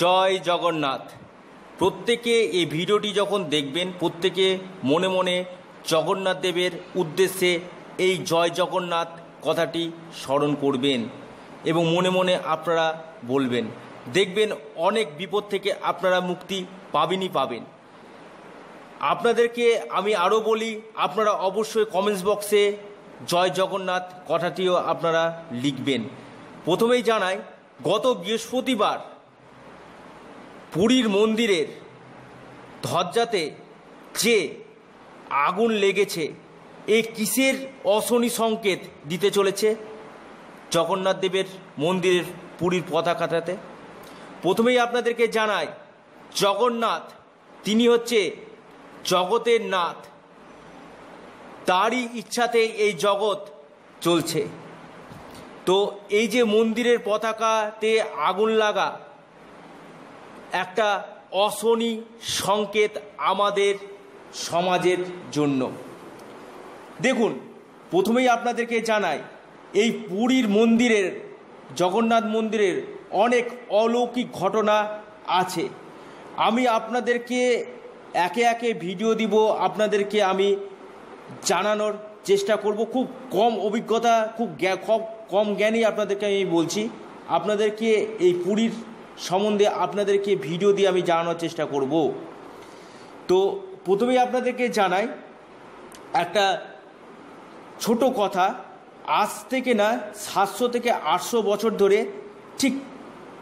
জয় জগন্নাথ প্রত্যেকে এই ভিডিওটি যখন দেখবেন প্রত্যেকে মনে মনে জগন্নাথ দেবের উদ্দেশ্যে এই জয় জগন্নাথ কথাটি স্মরণ করবেন এবং মনে মনে আপনারা বলবেন দেখবেন অনেক বিপদ থেকে আপনারা মুক্তি পাবেনই পাবেন আপনাদেরকে আমি আরও বলি আপনারা অবশ্যই কমেন্টস বক্সে জয় জগন্নাথ কথাটিও আপনারা লিখবেন প্রথমেই জানাই গত বৃহস্পতিবার পুরীর মন্দিরের ধজ্জাতে যে আগুন লেগেছে এ কিসের অশনি সংকেত দিতে চলেছে জগন্নাথ দেবের মন্দিরের পুরীর পতাকাটাতে প্রথমেই আপনাদেরকে জানাই জগন্নাথ তিনি হচ্ছে জগতের নাথ তারই ইচ্ছাতে এই জগৎ চলছে তো এই যে মন্দিরের পতাকাতে আগুন লাগা একটা অশনি সংকেত আমাদের সমাজের জন্য দেখুন প্রথমেই আপনাদেরকে জানাই এই পুরীর মন্দিরের জগন্নাথ মন্দিরের অনেক অলৌকিক ঘটনা আছে আমি আপনাদেরকে একে একে ভিডিও দিব আপনাদেরকে আমি জানানোর চেষ্টা করব খুব কম অভিজ্ঞতা খুব কম জ্ঞানই আপনাদেরকে আমি বলছি আপনাদেরকে এই পুরীর সম্বন্ধে আপনাদেরকে ভিডিও দিয়ে আমি জানানোর চেষ্টা করব তো প্রথমেই আপনাদেরকে জানাই একটা ছোট কথা আজ থেকে না সাতশো থেকে আটশো বছর ধরে ঠিক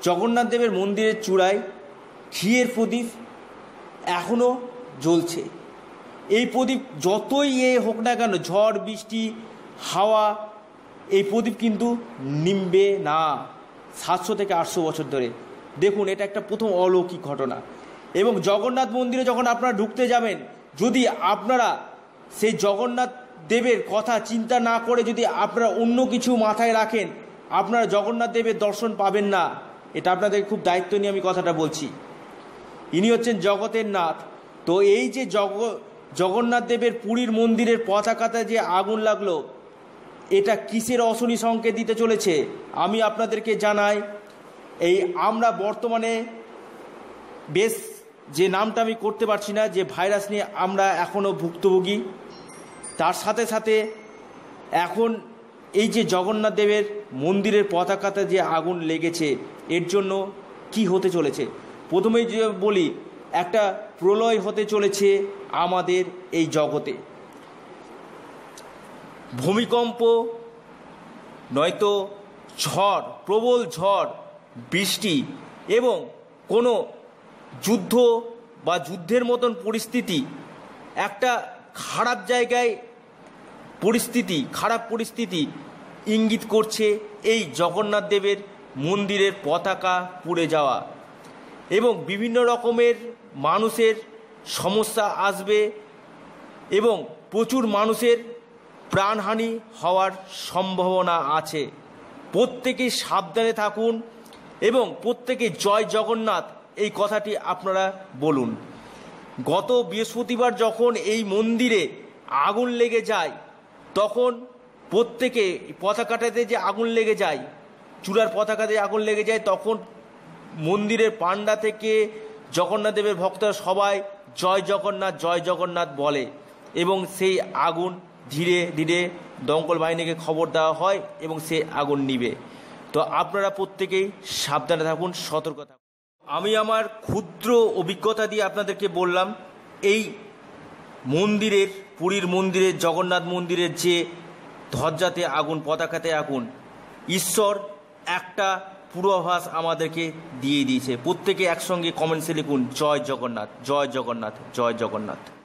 জগন্নাথ দেবের মন্দিরের চূড়ায় ঘিয়ের প্রদীপ এখনও জ্বলছে এই প্রদীপ যতই এ হোক না কেন ঝড় বৃষ্টি হাওয়া এই প্রদীপ কিন্তু নিমবে না সাতশো থেকে আটশো বছর ধরে দেখুন এটা একটা প্রথম অলৌকিক ঘটনা এবং জগন্নাথ মন্দিরে যখন আপনারা ঢুকতে যাবেন যদি আপনারা সেই জগন্নাথ দেবের কথা চিন্তা না করে যদি আপনারা অন্য কিছু মাথায় রাখেন আপনারা জগন্নাথ দেবের দর্শন পাবেন না এটা আপনাদের খুব দায়িত্ব নিয়ে আমি কথাটা বলছি ইনি হচ্ছেন জগতের নাথ তো এই যে জগ জগন্নাথ দেবের পুরীর মন্দিরের পতাকাতে যে আগুন লাগলো এটা কিসের অশনি সংকেত দিতে চলেছে আমি আপনাদেরকে জানাই এই আমরা বর্তমানে বেশ যে নামটা আমি করতে পারছি না যে ভাইরাস নিয়ে আমরা এখনও ভুক্তভোগী তার সাথে সাথে এখন এই যে জগন্নাথ দেবের মন্দিরের পতাকাতে যে আগুন লেগেছে এর জন্য কি হতে চলেছে প্রথমেই যে বলি একটা প্রলয় হতে চলেছে আমাদের এই জগতে ভূমিকম্প নয়তো ঝড় প্রবল ঝড় বৃষ্টি এবং কোনো যুদ্ধ বা যুদ্ধের মতন পরিস্থিতি একটা খারাপ জায়গায় পরিস্থিতি খারাপ পরিস্থিতি ইঙ্গিত করছে এই জগন্নাথ দেবের মন্দিরের পতাকা পুড়ে যাওয়া এবং বিভিন্ন রকমের মানুষের সমস্যা আসবে এবং প্রচুর মানুষের প্রাণহানি হওয়ার সম্ভাবনা আছে প্রত্যেকেই সাবধানে থাকুন এবং প্রত্যেকে জয় জগন্নাথ এই কথাটি আপনারা বলুন গত বৃহস্পতিবার যখন এই মন্দিরে আগুন লেগে যায় তখন প্রত্যেকে পতাকাটাতে যে আগুন লেগে যায় চূড়ার পতাকাতে আগুন লেগে যায় তখন মন্দিরের পাণ্ডা থেকে জগন্নাথ দেবের ভক্তরা সবাই জয় জগন্নাথ জয় জগন্নাথ বলে এবং সেই আগুন ধীরে ধীরে দমকল বাহিনীকে খবর দেওয়া হয় এবং সে আগুন নিবে তো আপনারা প্রত্যেকেই সাবধানে থাকুন সতর্ক থাকুন আমি আমার ক্ষুদ্র অভিজ্ঞতা দিয়ে আপনাদেরকে বললাম এই মন্দিরের পুরীর মন্দিরের জগন্নাথ মন্দিরের যে ধজ্জাতে আগুন পতাকাতে আগুন ঈশ্বর একটা পূর্বাভাস আমাদেরকে দিয়ে দিয়েছে প্রত্যেকে একসঙ্গে কমেন্টসে লিখুন জয় জগন্নাথ জয় জগন্নাথ জয় জগন্নাথ